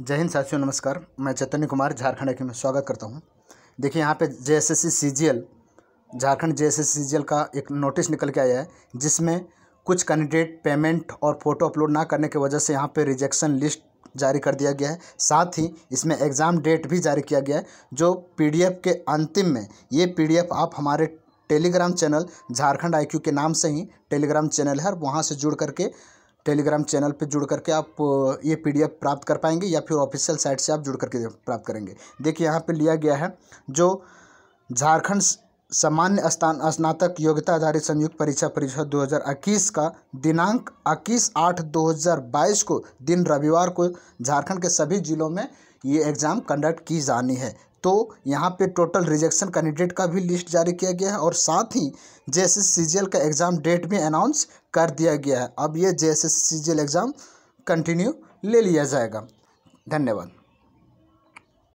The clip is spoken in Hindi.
जय हिंद साथियों नमस्कार मैं चैतन्य कुमार झारखंड एकेडमी में स्वागत करता हूं देखिए यहाँ पे J S S Jharkhand J S का एक नोटिस निकल के आया है जिसमें कुछ कैंडिडेट पेमेंट और फोटो अपलोड ना करने की वजह से यहाँ पे रिजेक्शन लिस्ट जारी कर दिया गया है साथ ही इसमें एग्ज़ाम डेट भी जारी किया गया है जो पी के अंतिम में ये पी आप हमारे टेलीग्राम चैनल झारखंड आई के नाम से ही टेलीग्राम चैनल है और वहाँ से जुड़ करके टेलीग्राम चैनल पे जुड़ करके आप ये पीडीएफ प्राप्त कर पाएंगे या फिर ऑफिशियल साइट से आप जुड़ करके प्राप्त करेंगे देखिए यहाँ पे लिया गया है जो झारखंड सामान्य स्थान स्नातक योग्यता आधारित संयुक्त परीक्षा परिषद 2021 का दिनांक इक्कीस आठ 2022 को दिन रविवार को झारखंड के सभी जिलों में ये एग्ज़ाम कंडक्ट की जानी है तो यहाँ पे टोटल रिजेक्शन कैंडिडेट का भी लिस्ट जारी किया गया है और साथ ही जे एस का एग्ज़ाम डेट भी अनाउंस कर दिया गया है अब ये जे एस एग्ज़ाम कंटिन्यू ले लिया जाएगा धन्यवाद